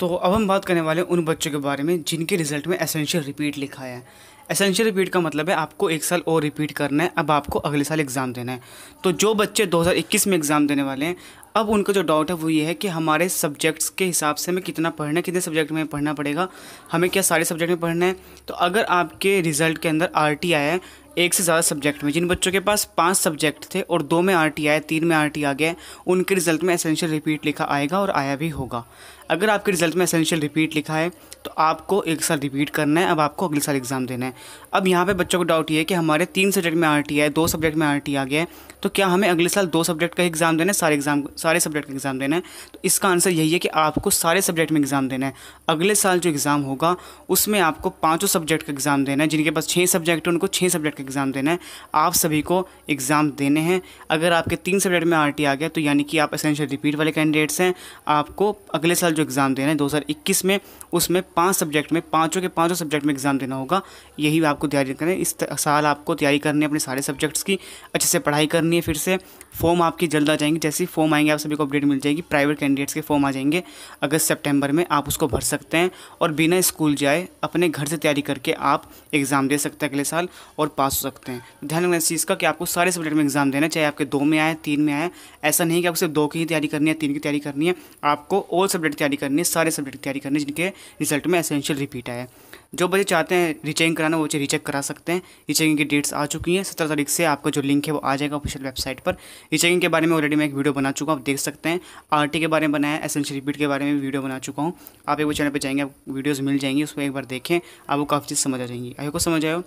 तो अब हम बात करने वाले हैं उन बच्चों के बारे में जिनके रिजल्ट में एसेंशियल रिपीट लिखा है एसेंशियल रिपीट का मतलब है आपको एक साल और रिपीट करना है अब आपको अगले साल एग्ज़ाम देना है तो जो बच्चे 2021 में एग्ज़ाम देने वाले हैं अब उनका जो डाउट है वो ये है कि हमारे सब्जेक्ट्स के हिसाब से हमें कितना पढ़ना है कितने सब्जेक्ट में पढ़ना पड़ेगा हमें क्या सारे सब्जेक्ट में पढ़ना है तो अगर आपके रिज़ल्ट के अंदर आर टी आया है एक से ज़्यादा सब्जेक्ट में जिन बच्चों के पास पांच सब्जेक्ट थे और दो में आर टी आए तीन में आर टी आ गया उनके रिजल्ट में एसेंशियल रिपीट लिखा आएगा और आया भी होगा अगर आपके रिजल्ट में एसेंशियल रिपीट लिखा है तो आपको एक साल रिपीट करना है अब आपको अगले साल एग्ज़ाम देना है अब यहाँ पे बच्चों को डाउट ये है कि हमारे तीन सब्जेक्ट में आर टी आए दो सब्जेक्ट में आर टी आ गया है तो क्या हमें अगले साल दो सब्जेक्ट का एग्ज़ाम देना है सारे एग्ज़ाम सारे सब्जेक्ट का एग्ज़ाम देना है तो इसका आंसर यही है कि आपको सारे सब्जेक्ट में एग्ज़ाम देना है अगले साल जो एग्ज़ाम होगा उसमें आपको पाँचों सब्जेक्ट का एग्ज़ाम देना है जिनके पास छः सब्जेक्ट हैं उनको छः सब्जेक्ट का एग्ज़ाम देना है आप सभी को एग्ज़ाम देने हैं अगर आपके तीन सब्जेक्ट में आर आ गया तो यानी कि आप असेंशियल रिपीट वाले कैंडिडेट्स हैं आपको अगले साल जो एग्ज़ाम देना है दो में उसमें पाँच सब्जेक्ट में पाँचों के पाँचों सब्जेक्ट में एग्ज़ाम देना होगा यही आपको तैयारी करें इस साल आपको तैयारी करनी है अपने सारे सब्जेक्ट्स की अच्छे से पढ़ाई करनी है फिर से फॉर्म आपकी जल्द आ जाएंगे जैसे ही फॉर्म आएंगे आप सभी को अपडेट मिल जाएगी प्राइवेट कैंडिडेट्स के फॉर्म आ जाएंगे अगस्त सेप्टेम्बर में आप उसको भर सकते हैं और बिना स्कूल जाए अपने घर से तैयारी करके आप एग्ज़ाम दे सकते हैं अगले साल और पास हो सकते हैं ध्यान रखना इस चीज़ का कि आपको सारे सब्जेक्ट में एग्ज़ाम देना चाहे आपके दो में आए तीन में आए ऐसा नहीं कि आपको सिर्फ दो की ही तैयारी करनी है तीन की तैयारी करनी है आपको ऑल सब्जेक्ट तैयारी करनी है सारे सब्जेक्ट तैयारी करनी है जिनके रिजल्ट में एसेंशियल रिपीट आया जो बच्चे चाहते हैं रीचेकिंग कराना वो बच्चे रिचेक करा सकते हैं रिचेकिंग की डेट्स आ चुकी हैं सत्रह तारीख से आपका जो लिंक है वो आ जाएगा ऑफिशियल वेबसाइट पर रिचेकिंग के बारे में ऑलरेडी मैं एक वीडियो बना चुका हूँ आप देख सकते हैं आर के बारे में बनाया एसेंशियल रिपीट के बारे में वीडियो बना चुका हूँ आप एक वो चैनल पर जाएंगे आप वीडियोज़ मिल जाएंगी उसको एक बार देखें आपको काफ़ी चीज़ समझ आ जाएंगी आपको को समझ आयो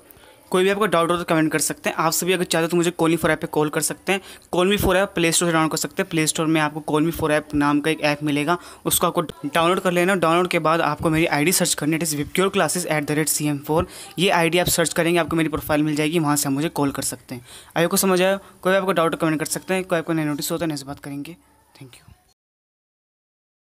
कोई भी आपका डाउट हो तो कमेंट कर सकते हैं आप सभी अगर चाहते हो तो मुझे कॉलमी फोर ऐप पे कॉल कर सकते हैं call me four app play store से डाउनलोड कर सकते हैं प्ले स्टोर में आपको कॉलमी फोर ऐप नाम का एक ऐप मिलेगा उसको आपको डाउनलोड कर लेना डाउनलोड के बाद आपको मेरी आईडी सर्च करनी इट इज़ विप्योर classes at the rate C M four ये आई आप सर्च करेंगे आपको मेरी प्रोफाइल मिल जाएगी वहाँ से आप मुझे कॉल कर सकते हैं आई को समझ आया कोई आपको डाउट कमेंट तो कर सकते हैं कोई आपको नई नोटिस होता है नहीं बात करेंगे थैंक यू